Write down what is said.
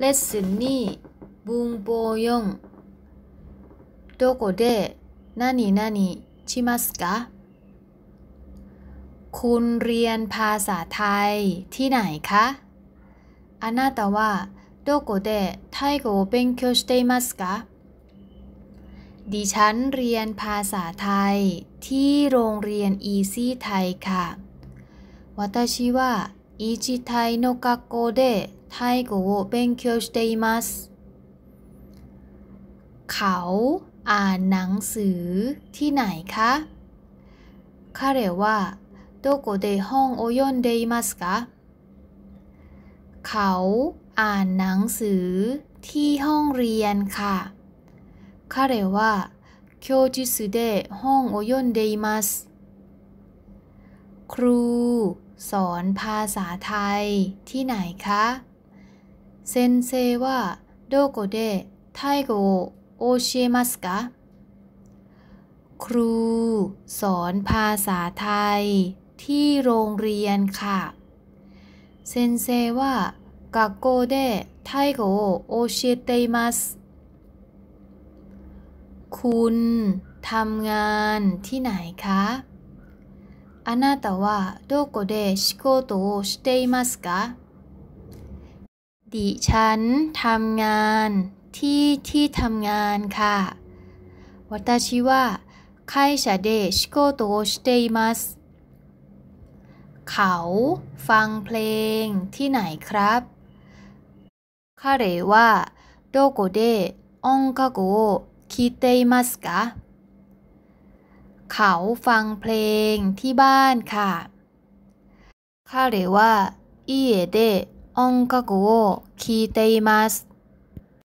레น이붕보용น고데나니나니치마스까คุณเรียนภาษาไทยที่ไหนคะあなたはどこでタイ語を勉強していますかดิฉันเรียนภาษาไทยที่โรงเรียนอีซี่ไทยค่ะ私は一時体の学校でタイ語を勉強しています。เขาอ่านหน彼はどこで本を読んでいますかเขาอ่านหนังส彼は教室で本を読んでいますสอนภาษาไทยที่ไหนคะ เซนเซว่า โดโกเดไทยโก โอเชมัสกะครู สอนภาษาไทย ที่โรงเรียนค่ะ เซนเซว่ากักโกเดไทยโก โอเชเตมัส คุณทำงานที่ไหนคะあなたはどこで仕事をしていますかดิฉันทำงานที่ที่ทำงานค่ะ私は会社で仕事をしていますเขาฟังเพลงที่ไหนครับ彼はどこで音楽を聴いていますかเขาฟังเพลงที่บ้านค่ะ彼は家で音楽を聴いています